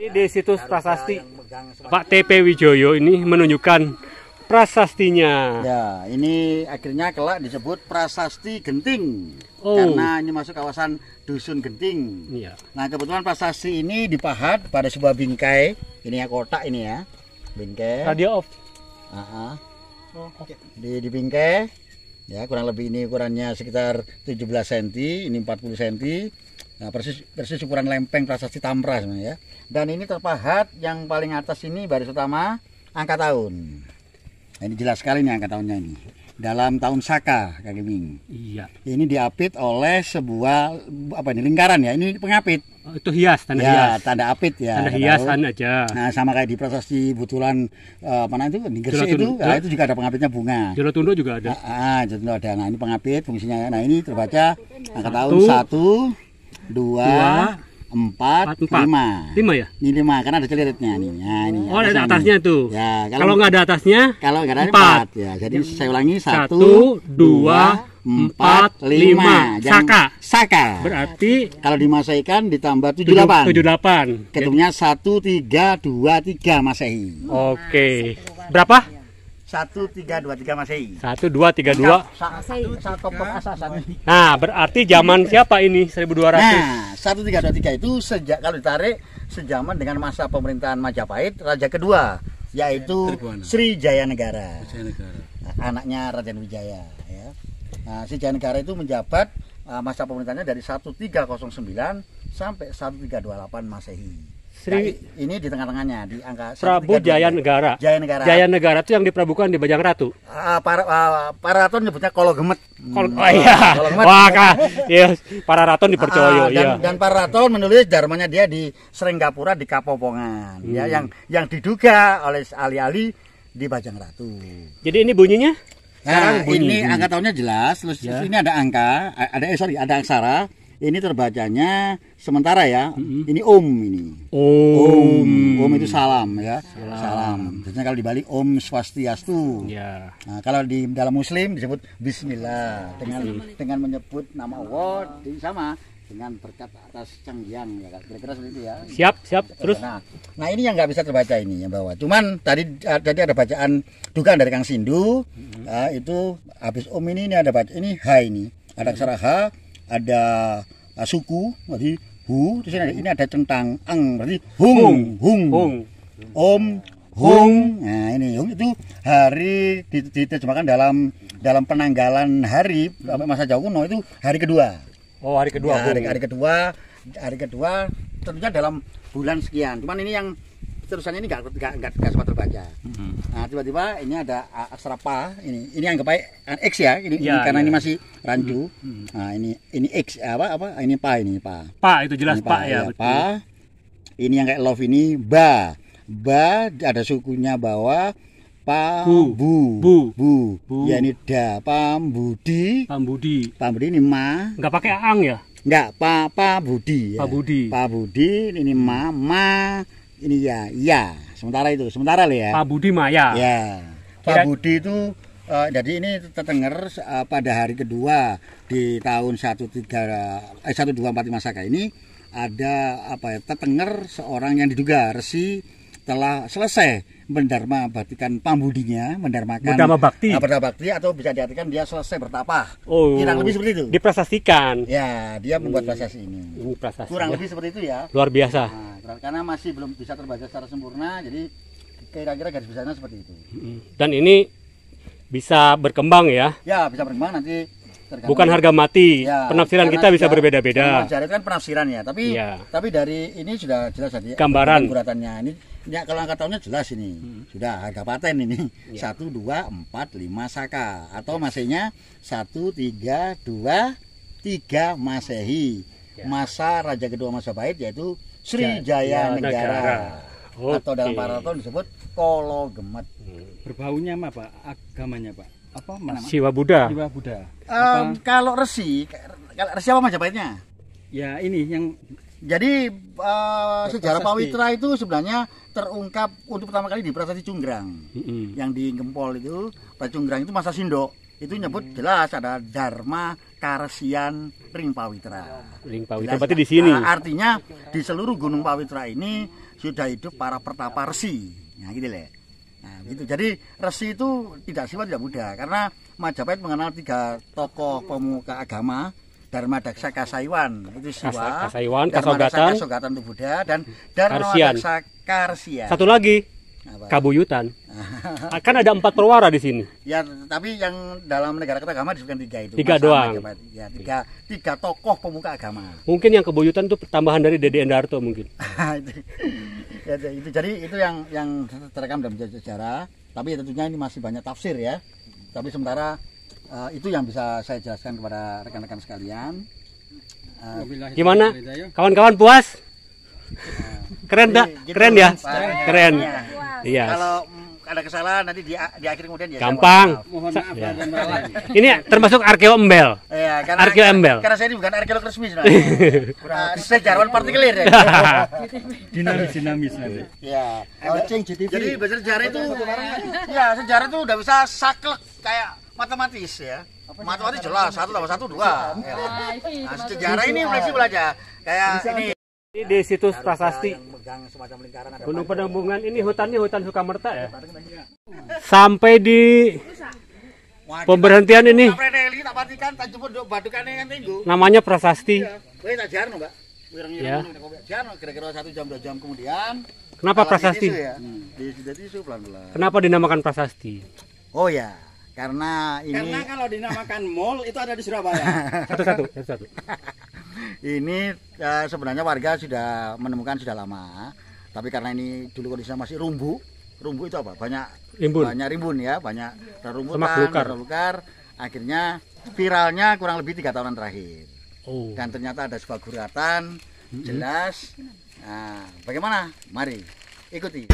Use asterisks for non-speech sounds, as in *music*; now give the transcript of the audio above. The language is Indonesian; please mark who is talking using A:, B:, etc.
A: Ini di situs prasasti
B: Pak TP Wijoyo ini menunjukkan prasastinya. Ya, ini akhirnya kelak disebut prasasti Genting. Oh. Karena ini masuk kawasan dusun Genting. Iya. Nah, kebetulan prasasti ini dipahat pada sebuah bingkai. Ini ya kotak ini ya. Bingkai. Radio off. Uh -huh. Oh, di di bingkai. Ya, kurang lebih ini ukurannya sekitar 17 cm, ini 40 cm Nah, persis persis ukuran lempeng prasasti Tamra sebenarnya ya. Dan ini terpahat yang paling atas ini baris utama angka tahun. Nah, ini jelas sekali nih angka tahunnya ini. Dalam tahun Saka, Kak Geming. Iya. Ini diapit oleh sebuah apa ini lingkaran ya. Ini pengapit. Oh, itu hias, tanda ya, hias. tanda apit ya. Tanda hiasan aja. Nah, sama kayak di prasasti Butulan uh, eh, mana itu di Gresik itu, nah, itu juga ada pengapitnya bunga. Jolo Tundo juga ada. Ah, ah ada. Nah, ini pengapit fungsinya. Nah, ini terbaca angka tahun satu dua, empat, empat, lima. Lima ya? Ini lima, karena ada celiritnya nih. ya, ini ya, oh, ada atasnya ini. tuh. Ya, kalau, kalau nggak ada atasnya? Kalau nggak ada empat. empat. Ya, jadi saya ulangi satu, satu dua, empat, lima. Saka. Saka. Berarti kalau dimasaikan ditambah tujuh delapan. Tujuh delapan. Ketemunya satu tiga dua tiga masehi. Oke. Okay. Berapa? satu tiga dua tiga masehi satu dua tiga dua nah
A: berarti zaman siapa ini seribu dua ratus nah,
B: satu tiga dua tiga itu sejak kalau ditarik sejaman dengan masa pemerintahan Majapahit raja kedua yaitu Sri Jayanegara anaknya Raden Wijaya ya nah, Sri Jayanegara itu menjabat eh, masa pemerintahnya dari satu 1309 sampai satu tiga dua delapan Masehi Sri nah, ini di tengah-tengahnya di angka Prabu Jaya
A: Negara. Jaya Negara. Jaya Negara itu yang diprabukan di Bajang Ratu.
B: Uh, para uh, para raton nyebutnya kolo gemet. Kol hmm, oh iya. Ah, gemet. Wah, kah. yes, iya, para raton dipercaya uh, dan, iya. dan para raton menulis dharmanya dia di Serenggapura di Kapopongan ya, hmm. ya yang yang diduga oleh ahli-ahli di Bajang Ratu. Jadi ini bunyinya? Nah, bunyi, ini bunyi. angka tahunnya jelas, terus ya. ini ada angka, ada eh sorry, ada aksara, ini terbacanya sementara ya. Mm-hmm. Ini om ini. Om. Om, om itu salam ya. Salam. salam. Biasanya kalau di Bali om swastiastu. Ya. Nah, kalau di dalam muslim disebut bismillah dengan dengan menyebut nama Allah sama dengan berkat atas Yang ya kan? kira-kira seperti ya siap siap terus nah, nah, ini yang nggak bisa terbaca ini yang bawah cuman tadi eh, tadi ada bacaan dugaan dari Kang Sindu mm -hmm. uh, itu habis Om ini ini ada baca ini Hai ini ada aksara H ada uh, suku berarti hu di sini ada, ini ada centang ang berarti hung hung, hung. hung. om hung nah ini hung itu hari diterjemahkan dalam dalam penanggalan hari masa jauh kuno itu hari kedua oh hari kedua ya, hari, hari kedua hari kedua tentunya dalam bulan sekian cuman ini yang terusannya ini nggak nggak nggak sempat terbaca. Hmm. Nah tiba-tiba ini ada aksara ah, pa ini ini anggap pak X ya ini, ya, ini karena ya. ini masih rancu. Hmm. Mm-hmm. Nah ini ini X apa apa ini pa ini pa. Pa itu jelas ini pa, pa ya. ya pa. Ini yang kayak love ini ba ba ada sukunya bawah pambu bu bu, bu. bu. ya ini da budi pambudi budi ini ma
A: nggak pakai ang ya
B: nggak pa budi ya. pak budi ini ma ma ini ya ya. sementara itu sementara lah ya Pak Budi Maya ya iya. Pak Kira... Budi itu uh, jadi ini terdengar uh, pada hari kedua di tahun 13 eh 12455 Saka ini ada apa ya terdengar seorang yang diduga resi telah selesai mendarma batikan pambudinya, mendarmakan berdama bakti. Uh, bakti atau bisa diartikan dia selesai bertapa. Oh. Kurang lebih seperti itu. Diprasasikan.
A: Ya, dia membuat hmm. prasasti ini. Ini prasasti. Kurang ya. lebih seperti itu ya. Luar biasa. Nah,
B: Nah, karena masih belum bisa terbaca secara sempurna jadi kira-kira garis besarnya seperti itu
A: dan ini bisa berkembang ya
B: ya bisa berkembang nanti tergantung. bukan harga mati ya, penafsiran kita bisa berbeda-beda jaret kan penafsiran ya tapi ya. tapi dari ini sudah jelas tadi gambaran guratannya ini ya kalau angka tahunnya jelas ini hmm. sudah harga paten ini iya. satu dua empat lima saka atau masihnya satu tiga dua tiga masehi Ya. masa Raja Kedua Majapahit yaitu Sri ya, ya, Jaya Negara okay. atau dalam paraton disebut Kolo Gemet. Hmm. Berbaunya apa Pak? Agamanya Pak? Apa mana? Siwa Buddha. Siwa Buddha. Um, kalau resi, kalau resi apa Majapahitnya? Ya ini yang jadi uh, sejarah Pawitra itu sebenarnya terungkap untuk pertama kali di Prasasti Cunggrang. -hmm. Yang di Gempol itu, Prasasti Cunggrang itu masa Sindok itu nyebut jelas ada Dharma Karsian Ring Pawitra. Ring Pawitra berarti ya. di sini. Nah, artinya di seluruh Gunung Pawitra ini sudah hidup para pertapa resi. Nah, gitu lah. Nah, gitu. Jadi resi itu tidak siwa tidak mudah karena Majapahit mengenal tiga tokoh pemuka agama Dharma Daksa Kasaiwan itu Siwa, Kasaiwan, Kasogatan, Kasogatan itu Buddha dan Dharma Daksa Karsian. Satu
A: lagi apa? Kabuyutan. akan *laughs* ah, ada empat perwara di sini.
B: Ya, tapi yang dalam negara kita agama disebutkan tiga itu. Tiga Mas doang. Sama, ya, tiga, tiga tokoh pemuka agama.
A: Mungkin yang kebuyutan itu tambahan dari Dede Endarto mungkin.
B: *laughs* ya, itu jadi itu yang yang terekam dalam sejarah. Tapi tentunya ini masih banyak tafsir ya. Tapi sementara uh, itu yang bisa saya jelaskan kepada rekan-rekan sekalian. Uh, Gimana?
A: Kawan-kawan puas? Eh, Keren tak? Keren ya? Keren. Iya. Kalau
B: ada kesalahan nanti di, di akhir kemudian ya gampang mohon maaf, ya. ini
A: termasuk arkeo embel iya, karena, arkeo embel karena
B: saya ini bukan arkeolog resmi sebenarnya *laughs* Kurang sejarawan partikelir ya dinamis *laughs* dinamis nanti ya Oceng, jadi belajar sejarah itu ya sejarah itu udah bisa saklek kayak matematis ya matematis jelas satu tambah satu dua nah, sejarah ini masih belajar
A: kayak ini di situs prasasti gang semacam lingkaran ada Gunung Penambungan ini hutannya hutan Sukamerta ya. ya. Sampai di
B: pemberhentian ini. Kan, Namanya prasasti. Ya. Kenapa hmm, prasasti? Kenapa
A: dinamakan prasasti?
B: Oh ya, karena ini Karena kalau dinamakan mall itu ada di Surabaya. *laughs* Satu-satu, satu-satu. *laughs* ini ya, sebenarnya warga sudah menemukan sudah lama tapi karena ini dulu kondisinya masih rumbu rumbu itu apa banyak rimbun banyak rimbun ya banyak iya. terumbukan terlukar, akhirnya viralnya kurang lebih tiga tahunan terakhir oh. dan ternyata ada sebuah guratan jelas nah, bagaimana mari ikuti